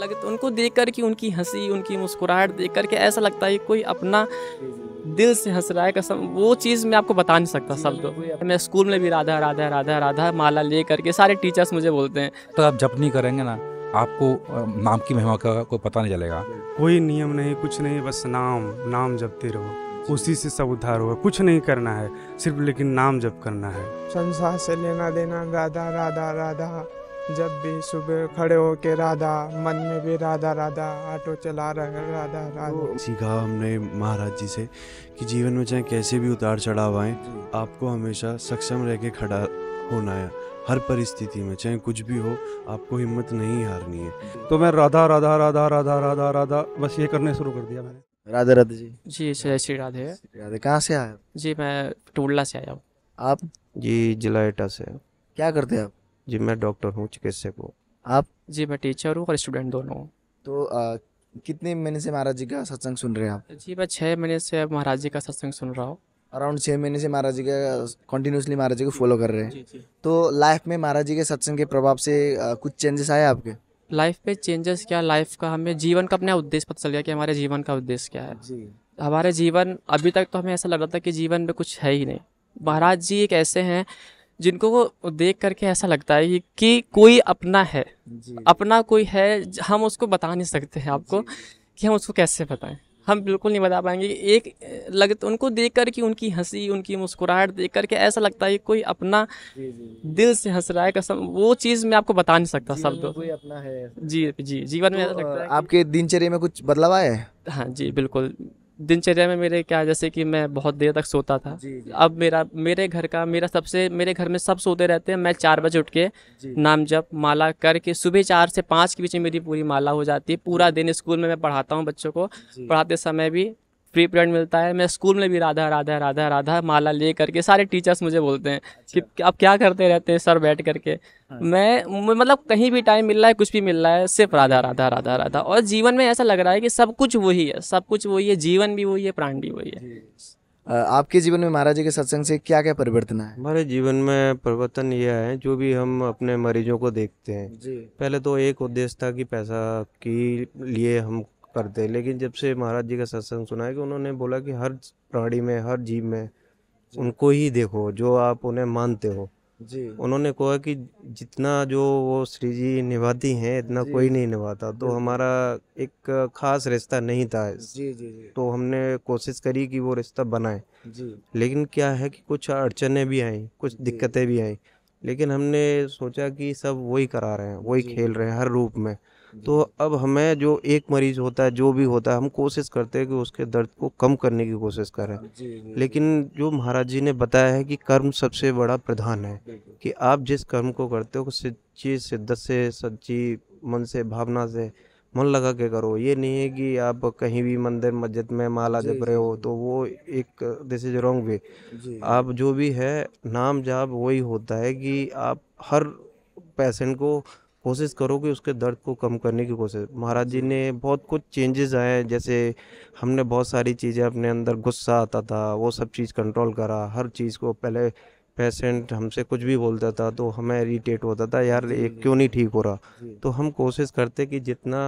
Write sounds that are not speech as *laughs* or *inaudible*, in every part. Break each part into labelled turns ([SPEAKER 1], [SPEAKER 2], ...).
[SPEAKER 1] लगता तो उनको देख कर कि उनकी हंसी उनकी मुस्कुराहट देख कर के ऐसा लगता है कोई अपना दिल से हंस रहा है कसम वो चीज़ मैं आपको बता नहीं सकता सब शब्द तो। मैं स्कूल में भी राधा राधा राधा राधा माला ले करके सारे टीचर्स मुझे बोलते हैं
[SPEAKER 2] तो आप जब नहीं करेंगे ना आपको नाम की महिमा का कोई पता नहीं चलेगा
[SPEAKER 3] कोई नियम नहीं कुछ नहीं बस नाम नाम जपते रहो उसी से सब उद्धार होगा कुछ नहीं करना है सिर्फ लेकिन नाम जप करना है
[SPEAKER 4] संसार से लेना देना राधा राधा राधा जब भी सुबह खड़े होके राधा मन में भी राधा राधा ऑटो चला रहे राधा राधा तो
[SPEAKER 5] सीखा हमने महाराज जी से कि जीवन में चाहे कैसे भी उतार चढ़ाव आए आपको हमेशा सक्षम रह के खड़ा होना है हर परिस्थिति में चाहे कुछ भी हो आपको हिम्मत नहीं हारनी
[SPEAKER 2] है तो मैं राधा राधा राधा राधा राधा राधा बस ये करने शुरू कर दिया मैंने
[SPEAKER 6] राधा राधा जी
[SPEAKER 1] जी जय श्री राधे राधे कहाँ से आए जी मैं टोडला से आया हूँ
[SPEAKER 6] आप जी
[SPEAKER 7] जिला एटा से क्या करते हैं आप जी मैं डॉक्टर हूँ चिकित्सक हूँ
[SPEAKER 6] आप जी मैं टीचर हूँ और स्टूडेंट दोनों हूँ तो आ, कितने महीने से महाराज जी का सत्संग सुन रहे हैं आप जी मैं छः महीने से महाराज जी का सत्संग सुन रहा हूँ अराउंड छः महीने से महाराज जी का कंटिन्यूसली महाराज जी को फॉलो कर रहे हैं जी, जी. तो लाइफ में महाराज जी के सत्संग के प्रभाव से आ, कुछ चेंजेस आए आपके
[SPEAKER 1] लाइफ में चेंजेस क्या लाइफ का हमें जीवन का अपना उद्देश्य पता चल गया कि हमारे जीवन का उद्देश्य क्या है जी हमारे जीवन अभी तक तो हमें ऐसा लग रहा था कि जीवन में कुछ है ही नहीं महाराज जी एक ऐसे हैं जिनको देख करके ऐसा लगता है कि कोई अपना है अपना कोई है हम उसको बता नहीं सकते हैं आपको कि हम उसको कैसे बताएं हम बिल्कुल नहीं बता पाएंगे एक लग उनको देख कर कि उनकी हंसी उनकी मुस्कुराहट देख करके ऐसा लगता है कोई अपना जी दिल से हंस रहा है कसम वो चीज़ मैं आपको बता नहीं सकता शब्द कोई अपना है जी जी जीवन तो में ऐसा लगता है आपके दिनचर्या में कुछ बदलाव आया है हाँ जी बिल्कुल दिनचर्या में मेरे क्या जैसे कि मैं बहुत देर तक सोता था जी, जी। अब मेरा मेरे घर का मेरा सबसे मेरे घर में सब सोते रहते हैं मैं चार बजे उठ के नाम जप माला करके सुबह चार से पाँच के बीच में मेरी पूरी माला हो जाती है पूरा दिन स्कूल में मैं पढ़ाता हूँ बच्चों को पढ़ाते समय भी फ्री पीरियड मिलता है मैं स्कूल में भी राधा राधा राधा राधा माला ले करके सारे टीचर्स मुझे बोलते हैं अच्छा। कि आप क्या करते रहते हैं सर बैठ करके हाँ। मैं मतलब कहीं भी टाइम मिल रहा है कुछ भी मिल रहा है सिर्फ राधा राधा राधा राधा और जीवन में ऐसा लग रहा है कि सब कुछ वही है सब कुछ वही है जीवन भी वही है
[SPEAKER 6] प्राण भी वही है आपके जीवन में महाराज जी के सत्संग से क्या क्या परिवर्तन है हमारे जीवन
[SPEAKER 7] में परिवर्तन यह है जो भी हम अपने मरीजों को देखते हैं पहले तो एक उद्देश्य था कि पैसा के लिए हम करते लेकिन जब से महाराज जी का सत्संग सुना है कि उन्होंने बोला कि हर प्राणी में हर जीव में उनको ही देखो जो आप उन्हें मानते हो जी उन्होंने कहा कि जितना जो वो श्री जी निभाती हैं इतना कोई नहीं निभाता तो हमारा एक खास रिश्ता नहीं था जी जी जी तो हमने कोशिश करी कि वो रिश्ता बनाए जी लेकिन क्या है कि कुछ अड़चने भी आई कुछ दिक्कतें भी आई लेकिन हमने सोचा कि सब वही करा रहे हैं वही खेल रहे हैं हर रूप में तो अब हमें जो एक मरीज होता है जो भी होता है हम कोशिश करते हैं कि उसके दर्द को कम करने की कोशिश करें जी, जी, लेकिन जो महाराज जी ने बताया है कि कर्म सबसे बड़ा प्रधान है कि आप जिस कर्म को करते हो सच्ची सिद्धत से सच्ची मन से भावना से मन लगा के करो ये नहीं है कि आप कहीं भी मंदिर मस्जिद में माला जप रहे हो तो वो एक दिस इज रॉन्ग वे आप जो भी है नाम जाप वही होता है कि आप हर पेशेंट को कोशिश करो कि उसके दर्द को कम करने की कोशिश महाराज जी ने बहुत कुछ चेंजेस आए हैं जैसे हमने बहुत सारी चीज़ें अपने अंदर गुस्सा आता था वो सब चीज़ कंट्रोल करा हर चीज़ को पहले पेशेंट हमसे कुछ भी बोलता था तो हमें इरीटेट होता था यार ये क्यों नहीं ठीक हो रहा तो हम कोशिश करते कि जितना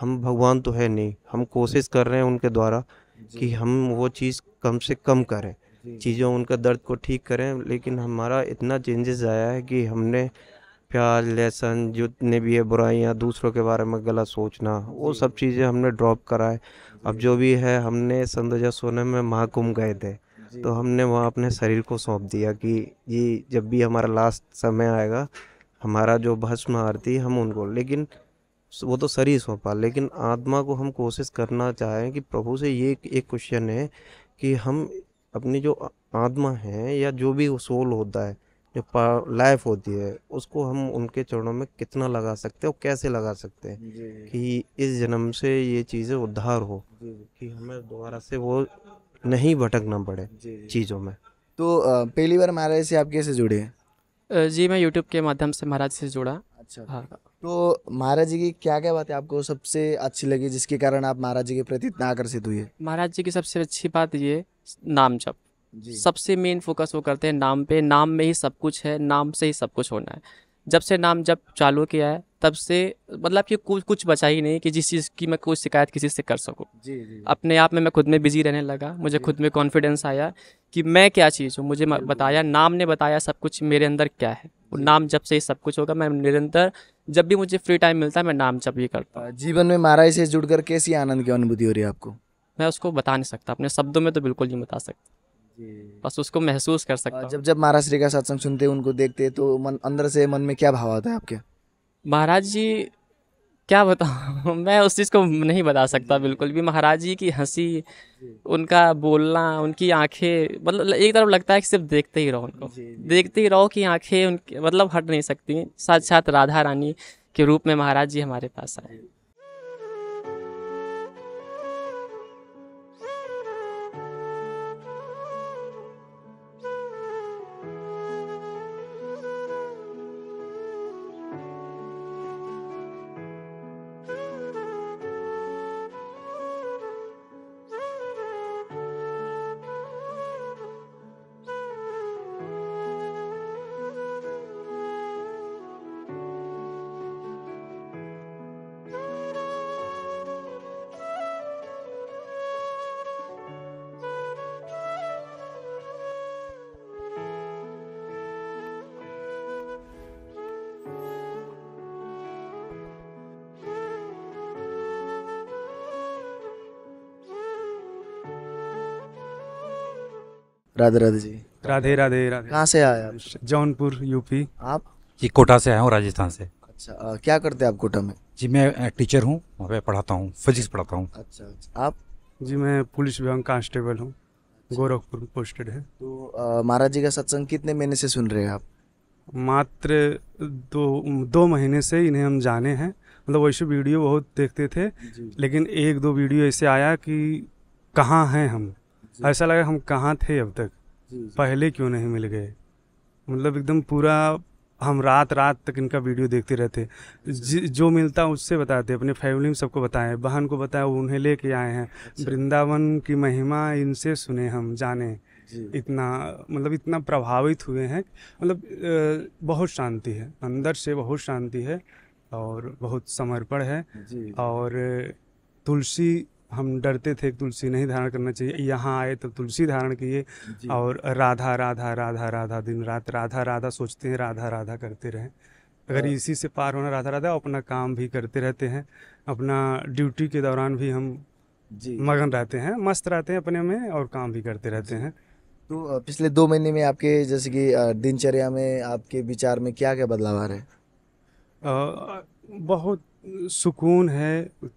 [SPEAKER 7] हम भगवान तो है नहीं हम कोशिश कर रहे हैं उनके द्वारा कि हम वो चीज़ कम से कम करें चीज़ों उनका दर्द को ठीक करें लेकिन हमारा इतना चेंजेस आया है कि हमने प्याज लहसुन जितने भी है बुराइयाँ दूसरों के बारे में गलत सोचना वो सब चीज़ें हमने ड्रॉप करा है अब जो भी है हमने सन सोने में महाकुंभ गए थे तो हमने वहाँ अपने शरीर को सौंप दिया कि ये जब भी हमारा लास्ट समय आएगा हमारा जो भस्म आरती हम उनको लेकिन वो तो शरीर सौंपा लेकिन आत्मा को हम कोशिश करना चाहें कि प्रभु से ये एक क्वेश्चन है कि हम अपनी जो आत्मा है या जो भी सोल होता है जो लाइफ होती है उसको हम उनके चरणों में कितना लगा सकते हैं और कैसे लगा सकते हैं कि इस जन्म से ये चीज़ें उद्धार हो कि हमें दोबारा से वो
[SPEAKER 6] नहीं भटकना पड़े चीज़ों में तो पहली बार महाराज से आप कैसे जुड़े
[SPEAKER 1] हैं जी मैं यूट्यूब के माध्यम से महाराज से जुड़ा अच्छा हाँ
[SPEAKER 6] तो महाराज जी की क्या क्या बातें आपको सबसे अच्छी लगी जिसके कारण आप महाराज जी के प्रति इतना आकर्षित हुए
[SPEAKER 1] महाराज जी की सबसे अच्छी बात ये नाम जप सबसे मेन फोकस वो करते हैं नाम पे नाम में ही सब कुछ है नाम से ही सब कुछ होना है जब से नाम जब चालू किया है तब से मतलब कि कुछ कुछ बचा ही नहीं कि जिस चीज़ की मैं कोई शिकायत किसी से कर सकूँ जी, जी अपने आप में मैं खुद में बिजी रहने लगा मुझे खुद में कॉन्फिडेंस आया कि मैं क्या चीज़ हूँ मुझे बताया नाम ने बताया सब कुछ मेरे अंदर क्या है नाम जब से ही सब कुछ होगा मैं निरंतर जब भी मुझे फ्री टाइम मिलता है मैं नाम जब भी करता
[SPEAKER 6] हूँ जीवन में महाराज से जुड़कर कैसी आनंद की अनुभूति हो रही है आपको मैं
[SPEAKER 1] उसको बता नहीं सकता अपने शब्दों में तो बिल्कुल नहीं बता सकता बस उसको महसूस कर सकता हाँ, जब जब
[SPEAKER 6] महाराज श्री का सत्संग सुनते उनको देखते तो मन अंदर से मन में क्या भाव आता है आपके महाराज जी
[SPEAKER 1] क्या बताऊँ *laughs* मैं उस चीज़ को नहीं बता सकता बिल्कुल भी महाराज जी की हंसी उनका बोलना उनकी आंखें मतलब एक तरफ लगता है कि सिर्फ देखते ही रहो उनको देखते ही रहो कि आंखें उनके मतलब हट नहीं सकती साथ साथ राधा रानी के रूप में महाराज जी हमारे पास आए
[SPEAKER 2] राधे राधे जी
[SPEAKER 6] राधे राधे राधे कहाँ से आए आप जौनपुर यूपी आप
[SPEAKER 2] जी कोटा से आया हूँ राजस्थान से
[SPEAKER 6] अच्छा आ, क्या करते हैं आप कोटा में जी
[SPEAKER 2] मैं टीचर हूँ वहाँ पे पढ़ाता हूँ फिजिक्स पढ़ाता हूँ अच्छा अच्छा
[SPEAKER 3] आप जी मैं पुलिस विभाग कांस्टेबल हूँ अच्छा। गोरखपुर में पोस्टेड है
[SPEAKER 6] तो महाराज जी का सत्संग कितने महीने से सुन रहे हैं आप
[SPEAKER 3] मात्र दो दो महीने से इन्हें हम जाने हैं मतलब वैसे वीडियो बहुत देखते थे लेकिन एक दो वीडियो ऐसे आया कि कहाँ हैं हम ऐसा लगा हम कहाँ थे अब तक पहले क्यों नहीं मिल गए मतलब एकदम पूरा हम रात रात तक इनका वीडियो देखते रहते जो मिलता उससे बताते अपने फैमिली में सबको बताए बहन को बताएं उन्हें लेके आए हैं अच्छा। वृंदावन की महिमा इनसे सुने हम जाने इतना मतलब इतना प्रभावित हुए हैं मतलब बहुत शांति है अंदर से बहुत शांति है और बहुत समर्पण है और तुलसी हम डरते थे तुलसी नहीं धारण करना चाहिए यहाँ आए तो तुलसी धारण किए और राधा राधा राधा राधा दिन रात राधा राधा सोचते हैं राधा राधा करते रहें अगर हाँ। इसी से पार होना राधा राधा अपना काम भी करते रहते हैं अपना ड्यूटी के दौरान भी हम जी मगन रहते हैं मस्त रहते हैं अपने में और काम भी करते रहते हैं
[SPEAKER 6] तो पिछले दो महीने में आपके जैसे कि दिनचर्या में आपके विचार में क्या क्या बदलाव आ रहे
[SPEAKER 3] हैं बहुत सुकून है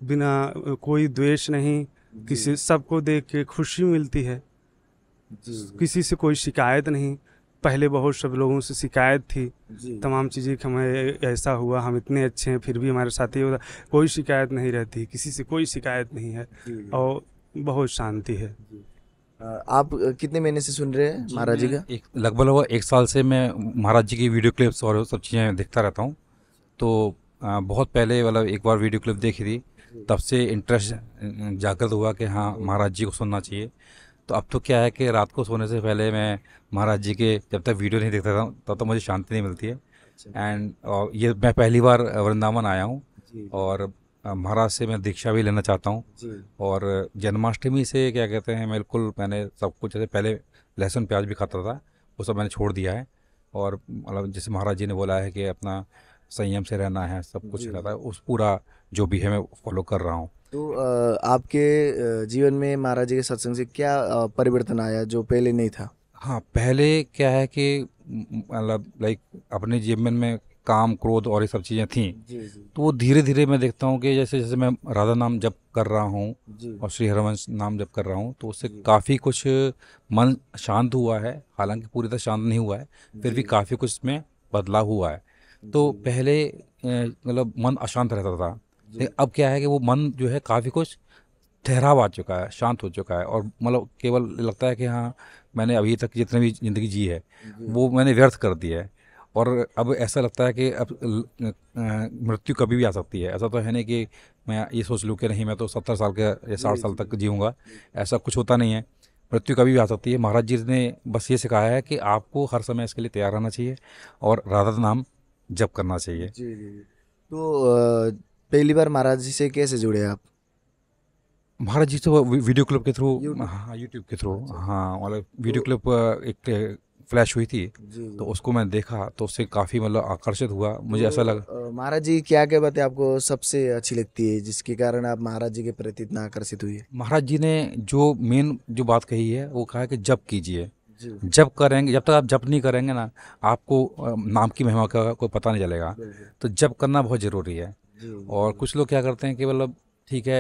[SPEAKER 3] बिना कोई द्वेष नहीं किसी सबको देख के खुशी मिलती है किसी से कोई शिकायत नहीं पहले बहुत सब लोगों से शिकायत थी तमाम चीज़ें कि हमें ऐसा हुआ हम इतने अच्छे हैं फिर भी हमारे साथ ही होता कोई शिकायत नहीं रहती किसी से कोई शिकायत नहीं है और बहुत शांति है
[SPEAKER 6] आप कितने महीने से सुन रहे हैं महाराज जी का एक
[SPEAKER 2] लगभग लगभग एक साल से मैं महाराज जी की वीडियो क्लिप्स और सब चीज़ें देखता रहता हूँ तो बहुत पहले मतलब एक बार वीडियो क्लिप देखी थी तब से इंटरेस्ट जागृत हुआ कि हाँ महाराज जी को सुनना चाहिए तो अब तो क्या है कि रात को सोने से पहले मैं महाराज जी के जब तक वीडियो नहीं देखता था तब तक तो मुझे शांति नहीं मिलती है एंड अच्छा। ये मैं पहली बार वृंदावन आया हूँ और महाराज से मैं दीक्षा भी लेना चाहता हूँ और जन्माष्टमी से क्या कहते हैं बिल्कुल मैंने सब कुछ जैसे पहले लहसुन प्याज भी खाता था वो सब मैंने छोड़ दिया है और मतलब जैसे महाराज जी ने बोला है कि अपना संयम से रहना है सब कुछ रहता है उस पूरा जो भी है मैं फॉलो कर रहा हूँ
[SPEAKER 6] तो आपके जीवन में महाराज जी के सत्संग से क्या परिवर्तन आया जो पहले नहीं था
[SPEAKER 2] हाँ पहले क्या है कि मतलब लाइक अपने जीवन में काम क्रोध और ये सब चीज़ें थी जी, जी। तो वो धीरे धीरे मैं देखता हूँ कि जैसे जैसे मैं राधा नाम जप कर रहा हूँ और श्री हरवंश नाम जप कर रहा हूँ तो उससे काफ़ी कुछ मन शांत हुआ है हालांकि पूरी तरह शांत नहीं हुआ है फिर भी काफ़ी कुछ में बदलाव हुआ है तो पहले मतलब मन अशांत रहता था लेकिन अब क्या है कि वो मन जो है काफ़ी कुछ ठहराव आ चुका है शांत हो चुका है और मतलब केवल लगता है कि हाँ मैंने अभी तक जितने भी ज़िंदगी जी है वो मैंने व्यर्थ कर दी है और अब ऐसा लगता है कि अब मृत्यु कभी भी आ सकती है ऐसा तो है नहीं कि मैं ये सोच लूँ कि नहीं मैं तो सत्तर साल के या साठ साल तक जीऊँगा ऐसा कुछ होता नहीं है मृत्यु कभी भी आ सकती है महाराज जी ने बस ये सिखाया है कि आपको हर समय इसके लिए तैयार रहना चाहिए और राधा नाम जब करना चाहिए जी जी
[SPEAKER 6] तो पहली बार महाराज जी से कैसे जुड़े आप महाराज जी तो वीडियो क्लिप के थ्रू हाँ
[SPEAKER 2] यूट्यूब के थ्रू अच्छा। हाँ मतलब वीडियो क्लिप एक फ्लैश हुई थी तो उसको मैं देखा तो उससे काफ़ी मतलब आकर्षित हुआ तो, मुझे ऐसा लगा
[SPEAKER 6] महाराज जी क्या क्या बातें आपको सबसे अच्छी लगती है जिसके कारण आप महाराज जी के प्रति इतना आकर्षित हुई
[SPEAKER 2] महाराज जी ने जो मेन जो बात कही है वो कहा है कि जब कीजिए जब करेंगे जब तक आप जब नहीं करेंगे ना आपको नाम की महिमा का कोई पता नहीं चलेगा तो जब करना बहुत ज़रूरी है और कुछ लोग क्या करते हैं कि मतलब ठीक है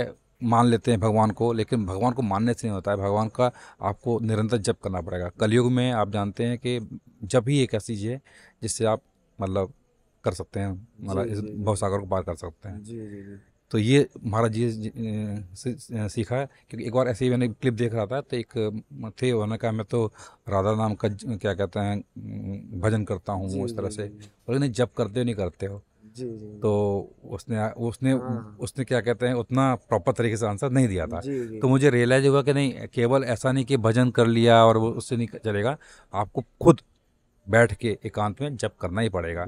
[SPEAKER 2] मान लेते हैं भगवान को लेकिन भगवान को मानने से नहीं होता है भगवान का आपको निरंतर जप करना पड़ेगा कलयुग में आप जानते हैं कि जब ही एक ऐसी चीज़ है जिससे आप मतलब कर सकते हैं मतलब इस भवसागर को पार कर सकते हैं जी जी जी तो ये महाराज जी सीखा है क्योंकि एक बार ऐसे ही मैंने क्लिप देख रहा था तो एक थे उन्होंने कहा मैं तो राधा नाम का क्या कहते हैं भजन करता हूँ उस तरह से बोले नहीं जब करते हो नहीं करते हो तो उसने उसने हाँ। उसने क्या कहते हैं उतना प्रॉपर तरीके से आंसर नहीं दिया था तो मुझे रियलाइज हुआ कि नहीं केवल ऐसा नहीं कि भजन कर लिया और वो उससे नहीं चलेगा आपको खुद बैठ के एकांत में जब करना ही पड़ेगा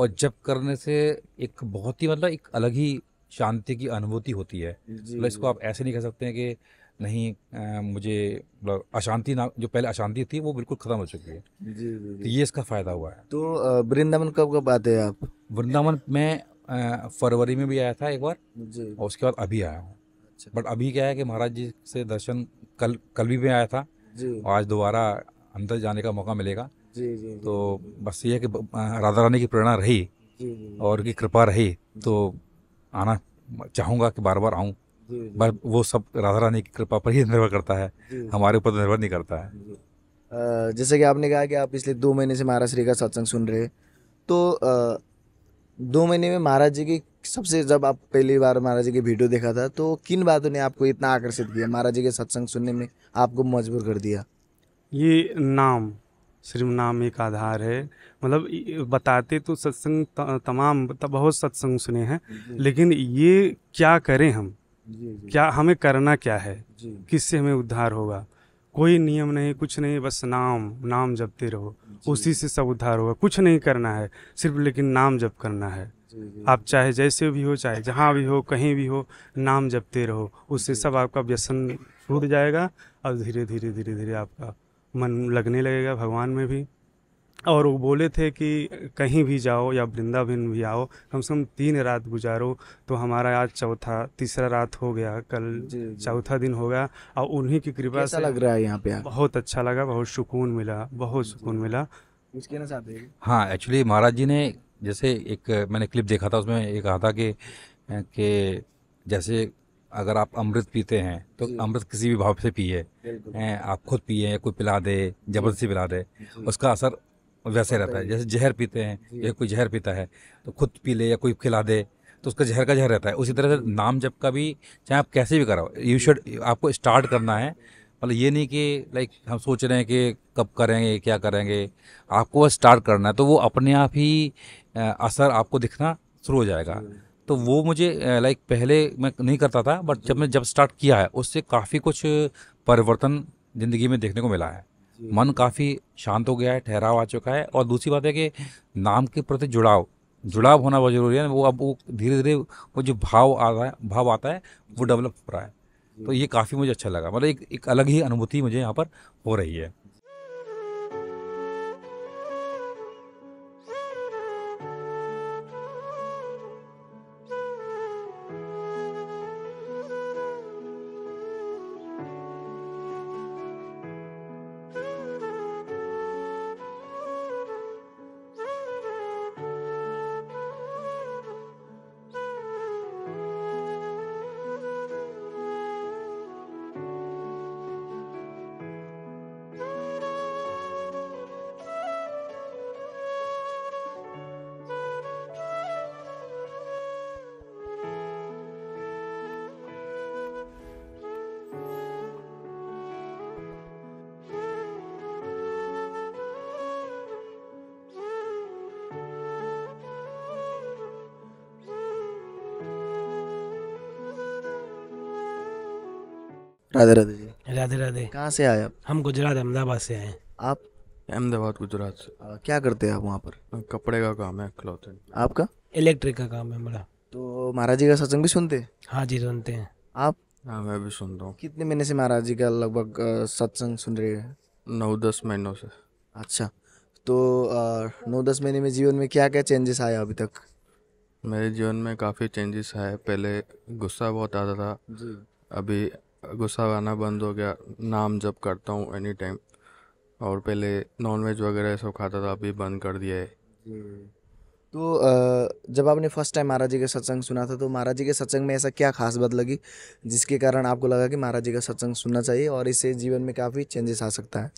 [SPEAKER 2] और जब करने से एक बहुत ही मतलब एक अलग ही शांति की अनुभूति होती है मतलब इसको आप ऐसे नहीं कह सकते हैं कि नहीं आ, मुझे मतलब अशांति ना जो पहले अशांति थी वो बिल्कुल ख़त्म हो चुकी है जी, जी, जी। तो ये इसका फ़ायदा हुआ है तो वृंदावन कब कब आते हैं आप वृंदावन में फरवरी में भी आया था एक बार और उसके बाद अभी आया हूँ अच्छा। बट अभी क्या है कि महाराज जी से दर्शन कल कल भी मैं आया था और आज दोबारा अंदर जाने का मौका मिलेगा जी जी तो बस ये है कि राधा रानी की प्रेरणा रही और की कृपा रही तो आना चाहूँगा कि बार बार आऊँ बस वो सब राधा रानी की कृपा पर ही निर्भर करता है हमारे ऊपर तो निर्भर नहीं करता
[SPEAKER 6] है जैसे कि आपने कहा कि आप पिछले दो महीने से महाराज श्री का सत्संग सुन रहे तो दो महीने में महाराज जी की सबसे जब आप पहली बार महाराज जी की वीडियो देखा था तो किन बातों ने आपको इतना आकर्षित किया महाराज जी के सत्संग सुनने में आपको मजबूर कर दिया
[SPEAKER 3] ये नाम सिर्फ नाम एक आधार है मतलब बताते तो सत्संग तमाम बहुत सत्संग सुने हैं लेकिन ये क्या करें हम क्या हमें करना क्या है किससे हमें उद्धार होगा कोई नियम नहीं कुछ नहीं बस नाम नाम जपते रहो उसी से सब उद्धार होगा कुछ नहीं करना है सिर्फ लेकिन नाम जप करना है आप चाहे जैसे भी हो चाहे जहाँ भी हो कहीं भी हो नाम जपते रहो उससे सब आपका व्यसन छूट जाएगा और धीरे धीरे धीरे धीरे आपका मन लगने लगेगा भगवान में भी और वो बोले थे कि कहीं भी जाओ या वृंदावन भी आओ कम से कम तीन रात गुजारो तो हमारा आज चौथा तीसरा रात हो गया कल चौथा दिन होगा और उन्हीं की कृपा से लग रहा है यहाँ पे बहुत अच्छा लगा बहुत सुकून मिला बहुत सुकून मिला
[SPEAKER 6] कुछ कहना चाहते हैं
[SPEAKER 2] हाँ एक्चुअली महाराज जी ने जैसे एक मैंने क्लिप देखा था उसमें ये कहा था कि कि जैसे अगर आप अमृत पीते हैं तो अमृत किसी भी भाव से पिए आप खुद पिए या कोई पिला दे जबरदस्ती पिला दे उसका असर वैसे रहता है जैसे जहर पीते हैं या कोई जहर पीता है तो खुद पी ले या कोई खिला दे तो उसका जहर का जहर रहता है उसी तरह से नाम जब का भी चाहे आप कैसे भी कराओ यू शुड आपको स्टार्ट करना है मतलब ये नहीं कि लाइक हम सोच रहे हैं कि कब करेंगे क्या करेंगे आपको स्टार्ट करना है तो वो अपने आप ही असर आपको दिखना शुरू हो जाएगा तो वो मुझे लाइक पहले मैं नहीं करता था बट जब मैं जब स्टार्ट किया है उससे काफ़ी कुछ परिवर्तन ज़िंदगी में देखने को मिला है मन काफ़ी शांत हो गया है ठहराव आ चुका है और दूसरी बात है कि नाम के प्रति जुड़ाव जुड़ाव होना बहुत ज़रूरी है वो अब वो धीरे धीरे वो जो भाव आ रहा है भाव आता है वो डेवलप हो रहा है तो ये काफ़ी मुझे अच्छा लगा मतलब एक एक अलग ही अनुभूति मुझे यहाँ पर हो रही है
[SPEAKER 6] राधे राधे जी राधे राधे कहाँ से
[SPEAKER 8] आए आप
[SPEAKER 9] हम गुजरात अहमदाबाद से आए
[SPEAKER 8] आप अहमदाबाद गुजरात से आ, क्या करते हैं आप वहाँ पर कपड़े का काम है क्लॉथिंग आपका
[SPEAKER 9] इलेक्ट्रिक का काम है बड़ा तो महाराज जी का सत्संग भी सुनते हैं हाँ
[SPEAKER 8] जी सुनते हैं आप हाँ मैं भी सुनता हूँ
[SPEAKER 6] कितने महीने से महाराज जी का
[SPEAKER 9] लगभग
[SPEAKER 8] सत्संग सुन रहे हैं नौ दस महीनों से
[SPEAKER 6] अच्छा तो नौ दस महीने में जीवन में क्या क्या चेंजेस आया अभी तक
[SPEAKER 8] मेरे जीवन में काफ़ी चेंजेस आए पहले गुस्सा बहुत आता था जी अभी गुस्सा आना बंद हो गया नाम जब करता हूँ एनी टाइम और पहले नॉनवेज वगैरह सब खाता था अभी बंद कर दिया है हम्म।
[SPEAKER 6] तो जब आपने फर्स्ट टाइम महाराज जी का सत्संग सुना था तो महाराज जी के सत्संग में ऐसा क्या खास बात लगी जिसके कारण आपको लगा कि महाराज जी का सत्संग सुनना चाहिए और इससे जीवन में काफ़ी चेंजेस आ सकता है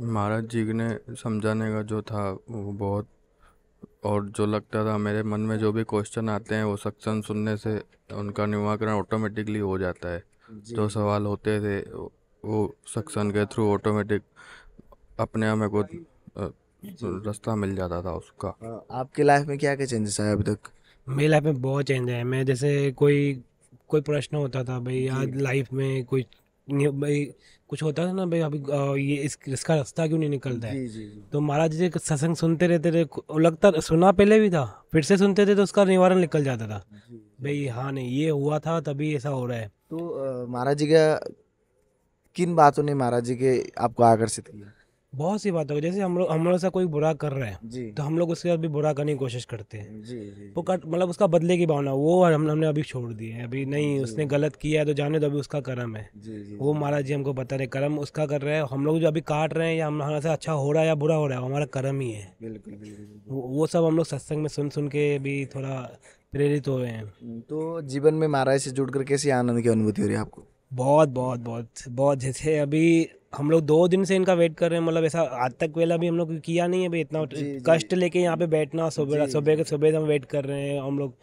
[SPEAKER 8] महाराज जी ने समझाने का जो था वो बहुत और जो लगता था मेरे मन में जो भी क्वेश्चन आते हैं वो सत्संग सुनने से उनका निवाकरण ऑटोमेटिकली हो जाता है जो सवाल होते थे वो सक्सन के थ्रू ऑटोमेटिक अपने आप को रास्ता मिल जाता था उसका
[SPEAKER 6] आपके लाइफ में क्या क्या चेंजेस आए अभी तक
[SPEAKER 9] मेरी लाइफ में बहुत चेंज है मैं जैसे कोई कोई प्रश्न होता था भाई आज लाइफ में कोई भाई कुछ होता था ना भाई अभी ये इस इसका रास्ता क्यों नहीं निकलता है जी, जी, तो महाराज जी सत्संग सुनते रहते रहे लगता सुना पहले भी था फिर से सुनते थे तो उसका निवारण निकल जाता था भाई हाँ नहीं ये हुआ था तभी ऐसा हो रहा है तो महाराज जी का किन बातों ने
[SPEAKER 6] महाराज जी के आपको आकर्षित किया
[SPEAKER 9] बहुत सी बातों जैसे हम लोग हम लोग से कोई बुरा कर रहा है तो हम लोग उसके साथ भी बुरा करने की कोशिश करते हैं वो कट मतलब उसका बदले की भावना वो हम हमने अभी छोड़ दी है अभी नहीं उसने गलत किया है तो जाने तो अभी उसका कर्म है वो महाराज जी हमको बता रहे कर्म उसका कर रहे हैं हम लोग जो अभी काट रहे हैं या हमारे साथ अच्छा हो रहा है या बुरा हो रहा है हमारा कर्म ही है वो सब हम लोग सत्संग में सुन सुन के भी थोड़ा प्रेरित हो रहे हैं हम्म,
[SPEAKER 6] तो जीवन में महाराज से जुड़ कर कैसी आनंद की अनुभूति हो रही है आपको
[SPEAKER 9] बहुत बहुत बहुत बहुत जैसे अभी हम लोग दो दिन से इनका वेट कर रहे हैं मतलब ऐसा आज तक वेला भी हम लोग किया नहीं है भाई इतना कष्ट लेके यहाँ पे बैठना सुबह सुबह के सुबह से हम वेट कर रहे हैं हम लोग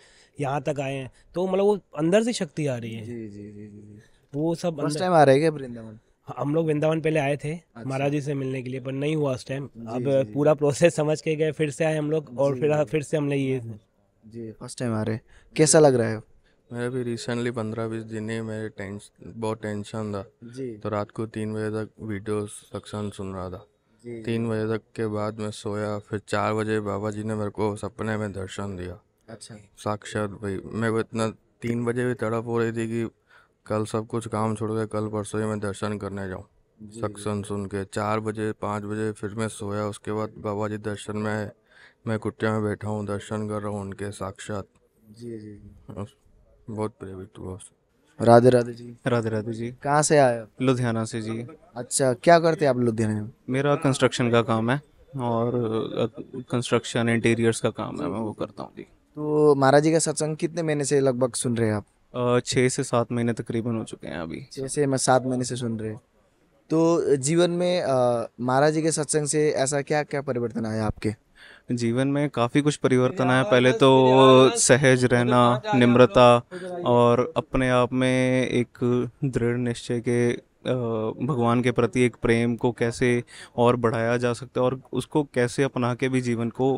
[SPEAKER 9] यहाँ तक आए हैं तो मतलब वो अंदर से शक्ति आ रही है जी जी जी, जी। वो सब उस टाइम आ रहे क्या वृंदावन हम लोग वृंदावन पहले आए थे अच्छा। महाराज जी से मिलने के लिए पर नहीं हुआ उस टाइम अब पूरा प्रोसेस समझ के गए फिर से आए हम लोग और फिर फिर से हमने ये
[SPEAKER 6] जी फर्स्ट टाइम आ रहे कैसा लग रहा है
[SPEAKER 8] मेरा भी रिसेंटली पंद्रह बीस दिन ही मेरे टेंश, बहुत टेंशन था जी तो रात को तीन बजे तक वीडियो सेक्शन सुन रहा था जी तीन बजे तक के बाद मैं सोया फिर चार बजे बाबा जी ने मेरे को सपने में दर्शन दिया अच्छा साक्षात भाई मेरे को इतना तीन बजे भी तड़प हो रही थी कि कल सब कुछ काम छोड़ के कल परसों ही मैं दर्शन करने जाऊँ सत्संग सुन के चार बजे पाँच बजे फिर मैं सोया उसके बाद बाबा जी दर्शन में मैं कुटिया में बैठा हूँ दर्शन कर रहा हूँ उनके साक्षात जी जी बहुत बढ़िया बिट्टू बॉस राधे राधे जी राधे राधे जी कहाँ से आए आप लुधियाना से जी
[SPEAKER 6] अच्छा क्या करते हैं आप लुधियाना में
[SPEAKER 10] मेरा कंस्ट्रक्शन का काम है और कंस्ट्रक्शन इंटीरियर्स का काम है मैं वो करता हूँ जी
[SPEAKER 6] तो महाराज जी का सत्संग कितने महीने से लगभग सुन रहे हैं आप छः से सात महीने तकरीबन हो चुके हैं अभी छः से मैं सात महीने से सुन रहे तो जीवन में महाराज जी के सत्संग से ऐसा क्या क्या परिवर्तन आया आपके
[SPEAKER 10] जीवन में काफ़ी कुछ परिवर्तन आया पहले तो सहज तो रहना निम्रता और अपने आप में एक दृढ़ निश्चय के भगवान के प्रति एक प्रेम को कैसे और बढ़ाया जा सकता है और उसको कैसे अपना के भी जीवन को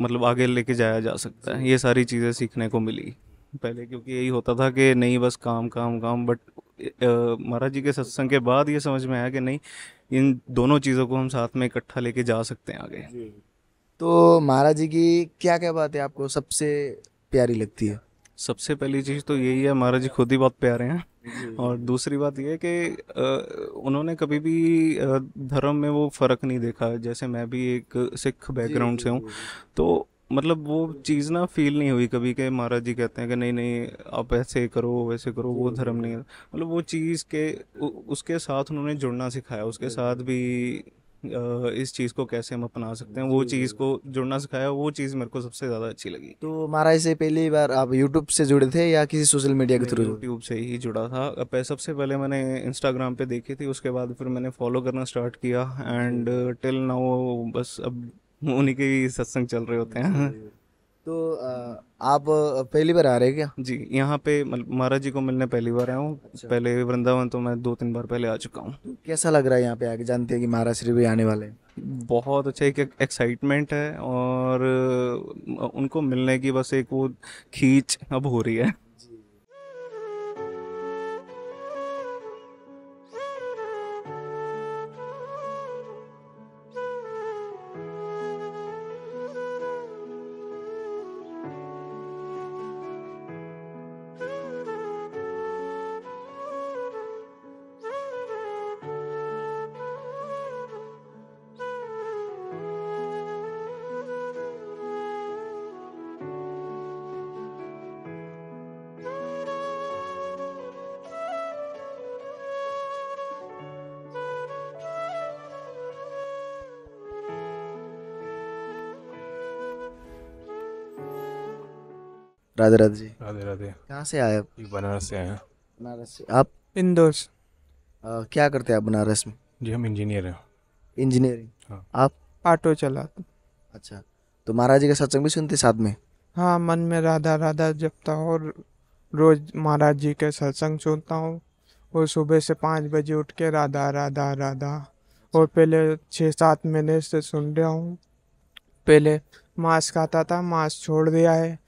[SPEAKER 10] मतलब आगे लेके जाया जा सकता है ये सारी चीज़ें सीखने को मिली पहले क्योंकि यही होता था कि नहीं बस काम काम काम बट महाराज जी के सत्संग के बाद ये समझ में आया कि नहीं इन दोनों चीज़ों को हम साथ में इकट्ठा लेके जा सकते हैं आगे
[SPEAKER 6] तो महाराज जी की क्या क्या बातें आपको सबसे प्यारी लगती है
[SPEAKER 10] सबसे पहली चीज़ तो यही है महाराज जी खुद ही बहुत प्यारे हैं और दूसरी बात यह है कि उन्होंने कभी भी धर्म में वो फ़र्क नहीं देखा जैसे मैं भी एक सिख बैकग्राउंड से हूँ तो मतलब वो चीज़ ना फील नहीं हुई कभी के महाराज जी कहते हैं कि नहीं नहीं आप ऐसे करो वैसे करो वो धर्म नहीं है मतलब वो चीज़ के उसके साथ उन्होंने जुड़ना सिखाया उसके साथ भी इस चीज़ को कैसे हम अपना सकते हैं वो चीज़ को जुड़ना सिखाया वो चीज़ मेरे को सबसे ज़्यादा अच्छी लगी
[SPEAKER 6] तो हमारा इसे पहली बार आप यूट्यूब से जुड़े थे या किसी सोशल मीडिया के थ्रू यूट्यूब
[SPEAKER 10] से ही जुड़ा था सबसे पहले मैंने इंस्टाग्राम पे देखी थी उसके बाद फिर मैंने फॉलो करना स्टार्ट किया एंड टिल नाउ बस अब उन्हीं के सत्संग चल रहे होते हैं तो आप पहली बार आ रहे हैं क्या जी यहाँ पे महाराज जी को मिलने पहली बार आया हूँ अच्छा। पहले वृंदावन तो मैं दो तीन बार पहले आ चुका हूँ तो
[SPEAKER 6] कैसा लग रहा है यहाँ पे आके जानते हैं कि महाराज श्री भी आने वाले हैं
[SPEAKER 10] बहुत अच्छा एक एक्साइटमेंट है और उनको मिलने की बस एक वो खींच अब हो रही है
[SPEAKER 6] राधे राधे जी राधे राधे कहाँ से आए आप बनारस से आए हैं बनारस से आप इंदौर से क्या करते हैं आप बनारस में जी हम इंजीनियर हैं इंजीनियरिंग हाँ आप ऑटो चलाते अच्छा तो महाराज जी का सत्संग भी सुनते साथ में
[SPEAKER 4] हाँ मन में राधा राधा जपता हूँ और रोज महाराज जी के सत्संग सुनता हूँ और सुबह से पाँच बजे उठ के राधा राधा राधा और पहले छः सात महीने से सुन रहा हूँ पहले मांस खाता था मांस छोड़ दिया है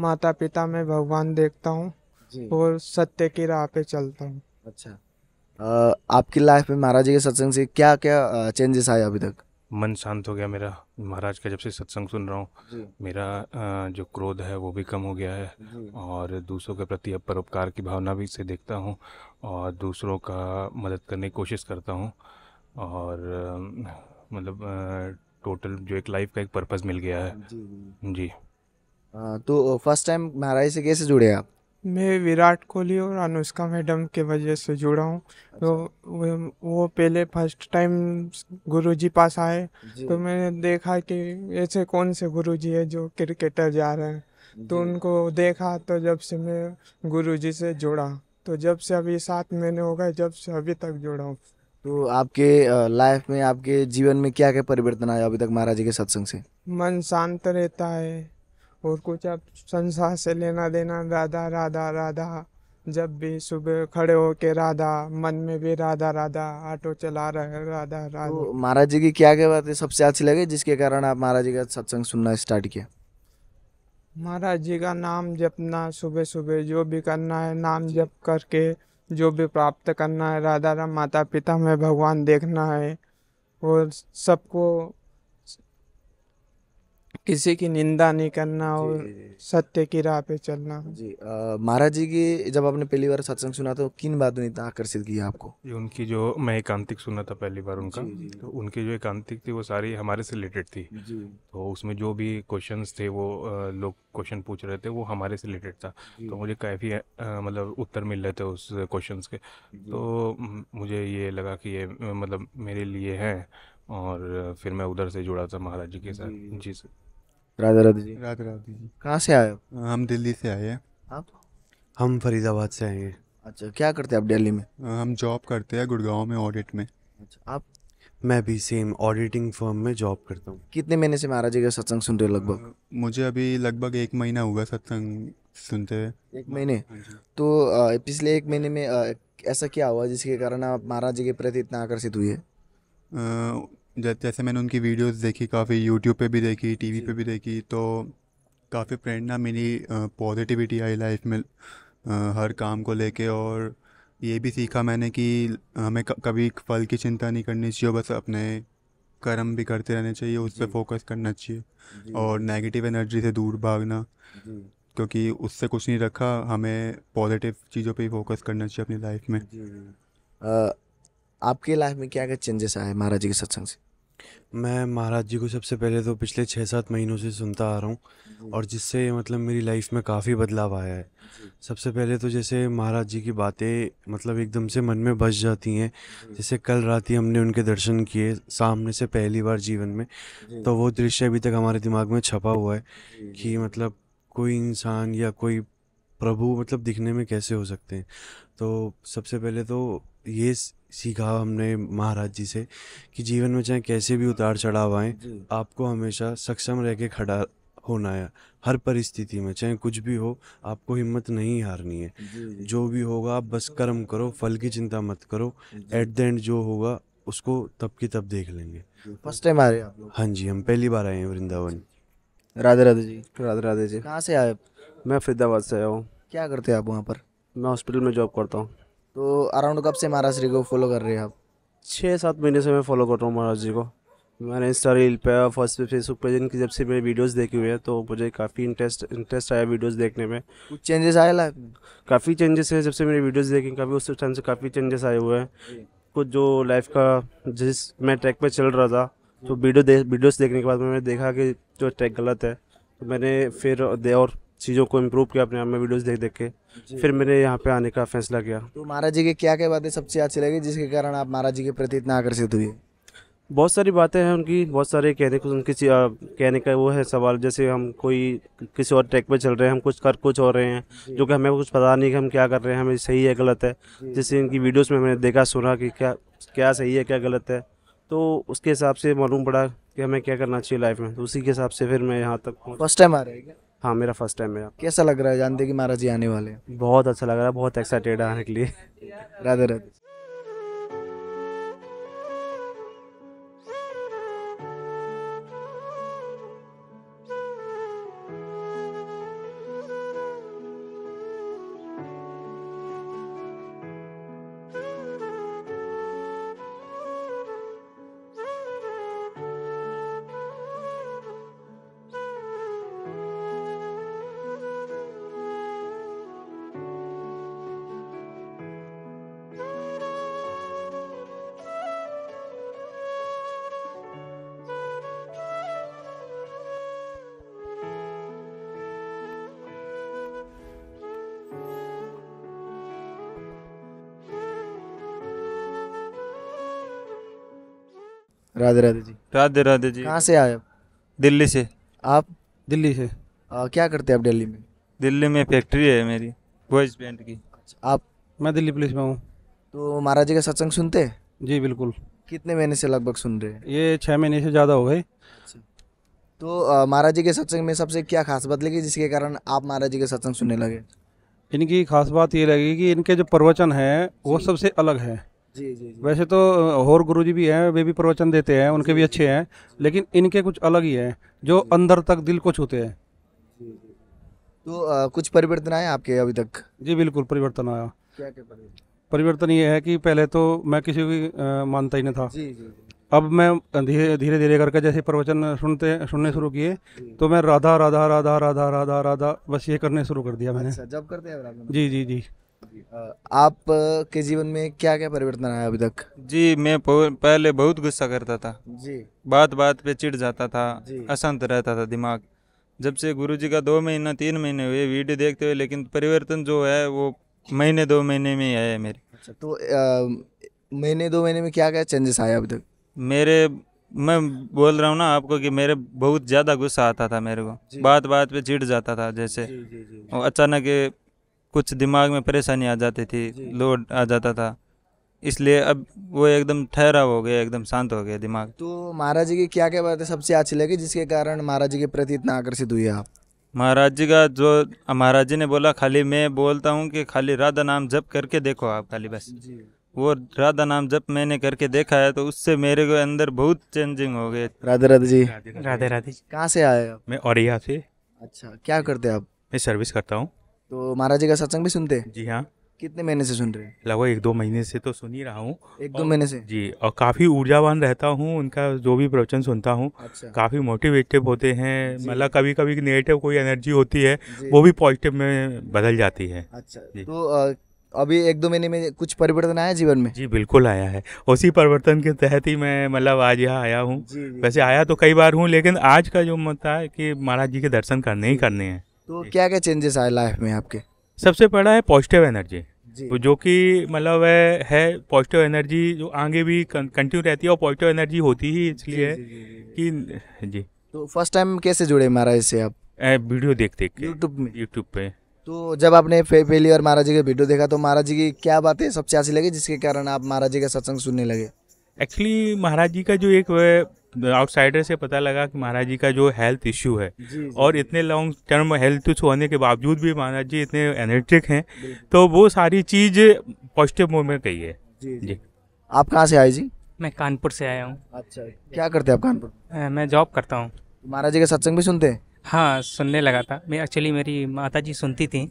[SPEAKER 4] माता पिता में भगवान देखता हूँ और सत्य की राह पे चलता हूँ अच्छा
[SPEAKER 6] आ, आपकी लाइफ में महाराज जी के सत्संग से क्या क्या चेंजेस आए अभी तक
[SPEAKER 11] मन शांत हो गया मेरा महाराज का जब से सत्संग सुन रहा हूँ मेरा जो क्रोध है वो भी कम हो गया है और दूसरों के प्रति अब परोपकार की भावना भी से देखता हूँ और दूसरों का मदद करने की कोशिश करता हूँ और मतलब टोटल जो एक लाइफ का
[SPEAKER 6] एक पर्पज़ मिल गया है जी हाँ, तो फर्स्ट टाइम महाराज से कैसे जुड़े आप
[SPEAKER 4] मैं विराट कोहली और अनुष्का मैडम के वजह से जुड़ा हूँ तो अच्छा। वो पहले फर्स्ट टाइम गुरुजी पास आए तो मैंने देखा कि ऐसे कौन से गुरुजी है जो क्रिकेटर जा रहे हैं तो उनको देखा तो जब से मैं गुरुजी से जुड़ा तो जब से अभी सात महीने हो गए जब से अभी तक जुड़ा हूँ
[SPEAKER 6] तो आपके लाइफ में आपके जीवन में क्या क्या परिवर्तन आया अभी तक महाराज जी के सत्संग से
[SPEAKER 4] मन शांत रहता है और कुछ आप संसार से लेना देना राधा राधा राधा जब भी सुबह खड़े हो के राधा मन में भी राधा राधा ऑटो चला रहे राधा राधा तो
[SPEAKER 6] महाराज जी की क्या क्या बातें सबसे अच्छी लगे जिसके कारण आप महाराज जी का सत्संग सुनना स्टार्ट किया
[SPEAKER 4] महाराज जी का नाम जपना सुबह सुबह जो भी करना है नाम जप करके जो भी प्राप्त करना है राधा राम माता पिता में भगवान देखना है और सबको किसी की निंदा नहीं करना और सत्य की राह पे चलना जी
[SPEAKER 6] महाराज जी की जब आपने पहली बार सत्संग सुना तो किन बातों ने आकर्षित किया आपको जी उनकी जो
[SPEAKER 11] मैं एकांतिक सुना था पहली बार उनका जी, जी, तो उनकी जो एकांतिक थी वो सारी हमारे से रिलेटेड थी तो उसमें जो भी क्वेश्चन थे वो लोग क्वेश्चन पूछ रहे थे वो हमारे से रिलेटेड था तो मुझे काफ़ी मतलब उत्तर मिल रहे थे उस क्वेश्चन के तो मुझे ये लगा कि ये मतलब मेरे लिए हैं और फिर मैं उधर से जुड़ा था महाराज जी के साथ जी सर राधा राधे जी राधे राधे
[SPEAKER 5] जी कहाँ से आए हो हम दिल्ली से आए हैं आप हम फरीदाबाद से आए हैं
[SPEAKER 6] अच्छा क्या करते हैं आप दिल्ली में
[SPEAKER 5] हम जॉब करते हैं गुड़गांव में ऑडिट में अच्छा आप मैं भी सेम ऑडिटिंग फर्म में जॉब करता हूँ कितने महीने से महाराज
[SPEAKER 6] जी का सत्संग सुन रहे हो लगभग
[SPEAKER 5] मुझे अभी लगभग एक महीना हुआ सत्संग सुनते हुए
[SPEAKER 6] एक महीने हाँ तो पिछले एक महीने में ऐसा क्या हुआ जिसके कारण आप महाराज जी के प्रति इतना आकर्षित हुई है
[SPEAKER 5] जैसे मैंने उनकी वीडियोस देखी काफ़ी यूट्यूब पे भी देखी टीवी पे भी देखी तो काफ़ी प्रेरणा मिली पॉजिटिविटी आई लाइफ में हर काम को लेके और ये भी सीखा मैंने कि हमें कभी फल की चिंता नहीं करनी चाहिए बस अपने कर्म भी करते रहने चाहिए उस पर फोकस करना चाहिए और नेगेटिव एनर्जी से दूर भागना क्योंकि उससे कुछ नहीं रखा हमें पॉजिटिव चीज़ों पे ही फोकस करना चाहिए अपनी लाइफ
[SPEAKER 6] में आपके आपकी लाइफ में क्या क्या चेंजेस आए महाराज जी के सत्संग से
[SPEAKER 5] मैं महाराज जी को सबसे पहले तो पिछले छः सात महीनों से सुनता आ रहा हूँ और जिससे मतलब मेरी लाइफ में काफ़ी बदलाव आया है सबसे पहले तो जैसे महाराज जी की बातें मतलब एकदम से मन में बस जाती हैं जैसे कल रात ही हमने उनके दर्शन किए सामने से पहली बार जीवन में तो वो दृश्य अभी तक हमारे दिमाग में छपा हुआ है कि मतलब कोई इंसान या कोई प्रभु मतलब दिखने में कैसे हो सकते हैं तो सबसे पहले तो ये सीखा हमने महाराज जी से कि जीवन में चाहे कैसे भी उतार चढ़ाव आए आपको हमेशा सक्षम रह के खड़ा होना है हर परिस्थिति में चाहे कुछ भी हो आपको हिम्मत नहीं हारनी है जो भी होगा आप बस कर्म करो फल की चिंता मत करो एट द एंड जो होगा उसको तब की तब देख लेंगे फर्स्ट टाइम आ रहे हैं आप हाँ जी हम पहली बार आए हैं वृंदावन
[SPEAKER 12] राधे राधे जी राधे राधे जी कहाँ से आए मैं फरीदाबाद
[SPEAKER 5] से आया हूँ
[SPEAKER 6] क्या करते हैं आप वहाँ पर
[SPEAKER 12] मैं हॉस्पिटल में जॉब करता हूँ
[SPEAKER 6] तो अराउंड कब से महाराज जी को फॉलो कर रहे हैं आप
[SPEAKER 12] छः सात महीने से मैं फॉलो कर रहा हूँ महाराज जी को मैंने इंस्टा रील पर फर्स्ट पे फेसबुक पे जिनकी जब से मेरे वीडियोस देखी हुई है तो मुझे काफ़ी इंटरेस्ट इंटरेस्ट आया वीडियोस देखने में कुछ चेंजेस आया लाइफ काफ़ी चेंजेस है जब से मेरे वीडियोस देखी काफ़ी उस टाइम से काफ़ी चेंजेस आए हुए हैं कुछ जो लाइफ का जिस मैं ट्रैक पर चल रहा था तो वीडियो दे वीडियोस देखने के बाद मैंने देखा कि जो ट्रैक गलत है तो मैंने फिर दे और चीज़ों को इम्प्रूव किया अपने आप में वीडियोस देख देख के फिर मैंने यहाँ पे आने का फैसला किया
[SPEAKER 6] तो महाराज जी की क्या क्या बातें सबसे अच्छी लगी जिसके कारण आप महाराज जी के प्रति इतना आकर्षित हुए
[SPEAKER 12] बहुत सारी बातें हैं उनकी बहुत सारे कहने को उनकी कहने का वो है सवाल जैसे हम कोई किसी और ट्रैक पे चल रहे हैं हम कुछ कर कुछ हो रहे हैं जो कि हमें कुछ पता नहीं कि हम क्या कर रहे हैं हमें सही है गलत है जैसे इनकी वीडियोस में मैंने देखा सुना कि क्या क्या सही है क्या गलत है तो उसके हिसाब से मालूम पड़ा कि हमें क्या करना चाहिए लाइफ में तो उसी के हिसाब से फिर मैं यहाँ तक फर्स्ट टाइम आ रहा है हाँ मेरा फर्स्ट टाइम मेरा
[SPEAKER 6] कैसा लग रहा है जानते कि महाराज जी आने वाले बहुत अच्छा लग रहा है बहुत एक्साइटेड है आने के लिए राधे राधे राधे राधे जी राधे राधे जी कहाँ से आए आप दिल्ली से आप दिल्ली से आ, क्या करते हैं आप दिल्ली में दिल्ली में फैक्ट्री है मेरी वॉइस बैंड की अच्छा, आप मैं दिल्ली पुलिस में हूँ तो महाराज जी का सत्संग सुनते हैं जी बिल्कुल कितने महीने से लगभग सुन रहे हैं
[SPEAKER 2] ये छः महीने से ज़्यादा हो गए अच्छा।
[SPEAKER 6] तो महाराज जी के सत्संग में सबसे क्या खास बात लगी जिसके कारण आप महाराज जी के सत्संग सुनने लगे
[SPEAKER 2] इनकी खास बात ये लगी कि इनके जो प्रवचन है वो सबसे अलग है जी जी, वैसे तो और गुरु जी भी हैं वे भी प्रवचन देते हैं उनके भी अच्छे हैं लेकिन इनके कुछ अलग ही हैं जो अंदर तक दिल को छूते हैं तो आ, कुछ परिवर्तन आए आपके अभी तक जी बिल्कुल परिवर्तन आया क्या परिवर्तन ये है कि पहले तो मैं किसी भी मानता ही नहीं था जी, जी, अब मैं धीरे धीरे धीरे करके जैसे प्रवचन सुनते सुनने शुरू किए तो मैं राधा राधा राधा राधा राधा राधा बस ये करने शुरू कर दिया मैंने अच्छा, जब करते हैं जी जी जी
[SPEAKER 6] आप के जीवन में क्या क्या परिवर्तन आया अभी तक
[SPEAKER 7] जी मैं पहले बहुत गुस्सा करता था जी बात बात पे चिढ़ जाता था अशांत रहता था दिमाग जब से गुरु जी का दो महीना तीन महीने हुए वीडियो देखते हुए लेकिन परिवर्तन जो है वो
[SPEAKER 6] महीने दो महीने में ही आया है मेरे अच्छा तो महीने दो महीने में क्या क्या चेंजेस आया अभी तक
[SPEAKER 7] मेरे मैं बोल रहा हूँ ना आपको कि मेरे बहुत ज़्यादा गुस्सा आता था मेरे को बात बात पे चिढ़ जाता था जैसे जी, जी, जी, अचानक कुछ दिमाग में परेशानी आ जाती थी लोड आ जाता था इसलिए अब वो एकदम ठहरा हो गया एकदम शांत हो गया दिमाग
[SPEAKER 6] तो महाराज जी की क्या क्या बातें सबसे अच्छी लगी जिसके कारण महाराज जी के प्रति इतना आकर्षित हुई आप
[SPEAKER 7] महाराज जी का जो महाराज जी ने बोला खाली मैं बोलता हूँ कि खाली राधा नाम जप करके देखो आप खाली बस वो राधा नाम जब मैंने करके देखा है तो उससे मेरे को अंदर बहुत चेंजिंग हो गए
[SPEAKER 6] राधे राधे जी राधे राधे जी कहाँ से आए मैं
[SPEAKER 11] और से
[SPEAKER 6] अच्छा क्या करते हैं
[SPEAKER 11] आप मैं सर्विस करता हूँ
[SPEAKER 6] तो महाराज जी का सत्संग भी सुनते हैं जी हाँ कितने महीने से सुन रहे हैं
[SPEAKER 11] लगभग एक दो महीने से तो सुन ही रहा हूँ एक दो महीने से जी और काफ़ी ऊर्जावान रहता हूँ उनका जो भी प्रवचन सुनता हूँ अच्छा। काफ़ी मोटिवेटिव होते हैं मतलब कभी कभी नेगेटिव कोई एनर्जी होती है वो भी पॉजिटिव में
[SPEAKER 6] बदल जाती है अच्छा तो अभी एक दो महीने में कुछ परिवर्तन आया जीवन में जी बिल्कुल आया है
[SPEAKER 11] उसी परिवर्तन के तहत ही मैं मतलब आज यहाँ आया हूँ वैसे आया तो कई बार हूँ लेकिन आज का जो मत है कि महाराज जी के दर्शन करने ही करने हैं
[SPEAKER 6] तो क्या क्या चेंजेस आए लाइफ में आपके सबसे
[SPEAKER 11] बड़ा है पॉजिटिव एनर्जी जो कि मतलब है, है पॉजिटिव एनर्जी जो आगे भी कंटिन्यू रहती है और पॉजिटिव एनर्जी होती ही इसलिए कि जी
[SPEAKER 6] तो फर्स्ट टाइम कैसे जुड़े महाराज से आप वीडियो देख देख के यूट्यूब में यूट्यूब पे तो जब आपने पहली और महाराज जी का वीडियो देखा तो महाराज जी की क्या बातें सबसे अच्छी लगी जिसके कारण आप महाराज जी का सत्संग सुनने लगे
[SPEAKER 11] एक्चुअली महाराज जी का जो एक आउटसाइडर से पता लगा कि महाराज जी का जो हेल्थ इशू है जी, जी, और इतने लॉन्ग टर्म हेल्थ इशू होने के बावजूद भी महाराज जी इतने एनर्जिक हैं तो वो सारी चीज़ पॉजिटिव में गई है जी, जी आप कहाँ से आए
[SPEAKER 6] जी
[SPEAKER 13] मैं कानपुर से आया हूँ अच्छा क्या करते हैं आप कानपुर मैं जॉब करता हूँ महाराज जी का
[SPEAKER 6] सत्संग भी सुनते हैं
[SPEAKER 13] हाँ सुनने लगा था मैं एक्चुअली मेरी माता जी सुनती थी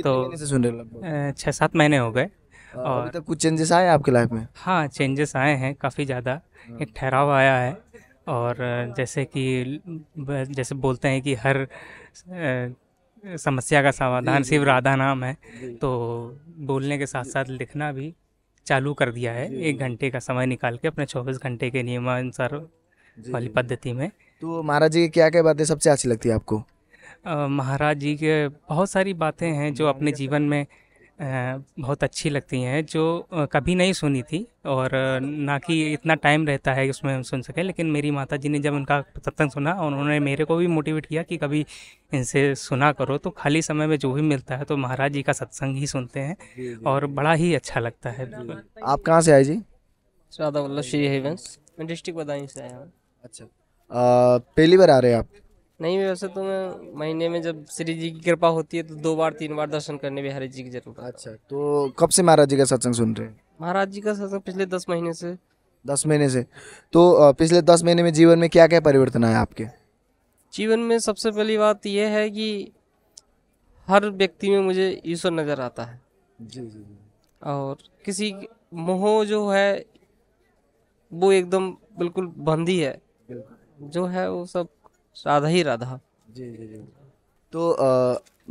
[SPEAKER 13] तो छः सात महीने हो गए और तक
[SPEAKER 6] कुछ चेंजेस आए आपके लाइफ में
[SPEAKER 13] हाँ चेंजेस आए हैं काफ़ी ज़्यादा हाँ। एक ठहराव आया है और जैसे कि जैसे बोलते हैं कि हर समस्या का समाधान सिर्फ राधा नाम है तो बोलने के साथ साथ लिखना भी चालू कर दिया है एक घंटे का समय निकाल के अपने चौबीस घंटे के नियमानुसार वाली पद्धति में
[SPEAKER 6] तो महाराज जी की क्या क्या बातें सबसे अच्छी लगती है आपको
[SPEAKER 13] महाराज जी के बहुत सारी बातें हैं जो अपने जीवन में बहुत अच्छी लगती हैं जो कभी नहीं सुनी थी और ना कि इतना टाइम रहता है उसमें हम सुन सकें लेकिन मेरी माता जी ने जब उनका सत्संग सुना और उन्होंने मेरे को भी मोटिवेट किया कि कभी इनसे सुना करो तो खाली समय में जो भी मिलता है तो महाराज जी का सत्संग ही सुनते हैं और बड़ा ही अच्छा लगता है आप कहाँ से आए जी श्री हेवंस डिस्ट्रिक्ट बदायूं से आया हूँ अच्छा पहली बार आ रहे हैं आप नहीं वैसे तो मैं महीने में जब श्री जी की कृपा होती है तो दो बार तीन बार दर्शन करने भी हरे जी की जरूरत अच्छा तो
[SPEAKER 6] कब से महाराज जी का सत्संग सुन रहे हैं
[SPEAKER 13] महाराज जी का सत्संग पिछले दस महीने से
[SPEAKER 6] दस महीने से तो पिछले दस महीने में जीवन में क्या क्या परिवर्तन आया आपके
[SPEAKER 13] जीवन में सबसे पहली बात यह है कि हर व्यक्ति में मुझे ईश्वर नज़र आता है जी जी और किसी मोह जो है वो एकदम बिल्कुल बंदी है जो है वो सब राधा ही राधा
[SPEAKER 1] जी जी जी
[SPEAKER 6] तो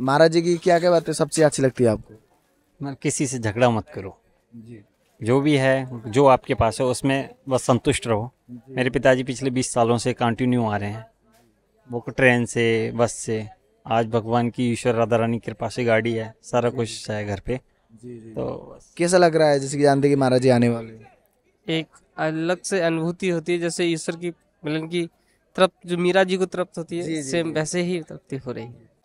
[SPEAKER 6] महाराज जी की क्या क्या बातें सबसे अच्छी लगती है आपको किसी से झगड़ा मत करो जी जो भी है जो आपके पास है
[SPEAKER 7] उसमें बस संतुष्ट रहो मेरे पिताजी पिछले बीस सालों से कंटिन्यू आ रहे हैं वो ट्रेन से बस से आज भगवान की ईश्वर राधा रानी कृपा से गाड़ी है सारा
[SPEAKER 6] कुछ है घर पे तो कैसा लग रहा है जैसे कि जानते कि महाराज जी आने वाले
[SPEAKER 13] एक अलग से अनुभूति होती है जैसे ईश्वर की मिलन की तृप्त जो मीरा जी को तृप्त होती है सेम वैसे ही तृप्ति हो रही है